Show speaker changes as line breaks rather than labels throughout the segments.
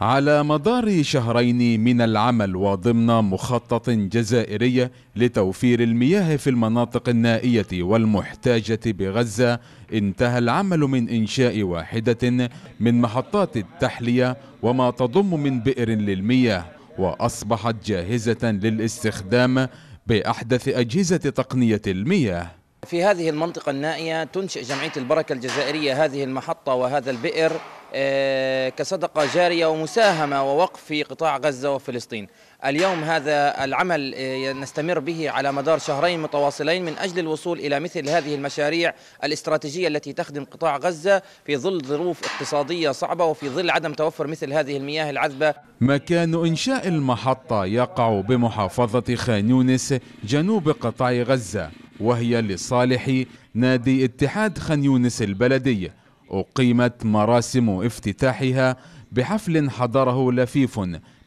على مدار شهرين من العمل وضمن مخطط جزائري لتوفير المياه في المناطق النائية والمحتاجة بغزة انتهى العمل من إنشاء واحدة من محطات التحلية وما تضم من بئر للمياه وأصبحت جاهزة للاستخدام بأحدث أجهزة تقنية المياه
في هذه المنطقة النائية تنشئ جمعية البركة الجزائرية هذه المحطة وهذا البئر آه، كصدقة جارية ومساهمة ووقف في قطاع غزة وفلسطين اليوم هذا العمل آه، نستمر به على مدار شهرين متواصلين من أجل الوصول إلى مثل هذه المشاريع الاستراتيجية التي تخدم قطاع غزة في ظل ظروف اقتصادية صعبة وفي ظل عدم توفر مثل
هذه المياه العذبة مكان إنشاء المحطة يقع بمحافظة خان يونس جنوب قطاع غزة وهي لصالح نادي اتحاد خان يونس البلدي أقيمت مراسم افتتاحها بحفل حضره لفيف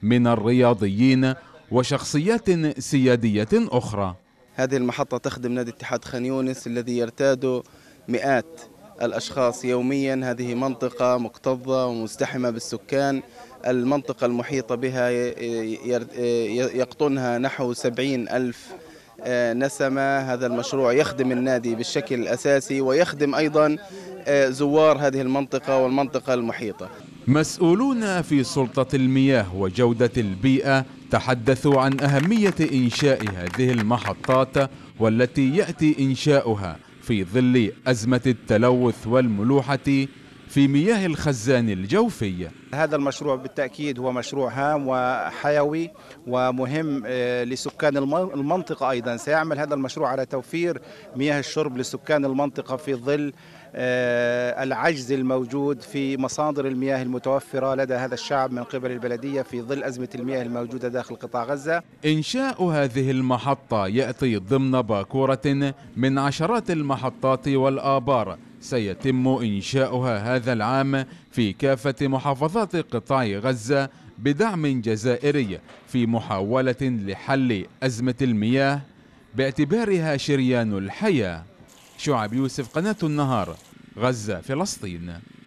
من الرياضيين وشخصيات سيادية أخرى
هذه المحطة تخدم نادي اتحاد خان يونس الذي يرتاد مئات الأشخاص يوميا هذه منطقة مكتظة ومزدحمة بالسكان المنطقة المحيطة بها يقطنها نحو سبعين ألف آه، نسمة هذا المشروع يخدم النادي بالشكل الأساسي ويخدم أيضا آه، زوار هذه المنطقة والمنطقة المحيطة
مسؤولون في سلطة المياه وجودة البيئة تحدثوا عن أهمية إنشاء هذه المحطات والتي يأتي إنشاؤها في ظل أزمة التلوث والملوحة في مياه الخزان الجوفية
هذا المشروع بالتأكيد هو مشروع هام وحيوي ومهم آه، لسكان المنطقة أيضا سيعمل هذا المشروع على توفير مياه الشرب لسكان المنطقة في ظل آه، العجز الموجود في مصادر المياه المتوفرة لدى هذا الشعب من قبل البلدية في ظل أزمة المياه الموجودة داخل قطاع غزة
إنشاء هذه المحطة يأتي ضمن باكورة من عشرات المحطات والآبار سيتم إنشاؤها هذا العام في كافة محافظات قطاع غزة بدعم جزائري في محاولة لحل أزمة المياه باعتبارها شريان الحياة شعب يوسف قناة النهار غزة فلسطين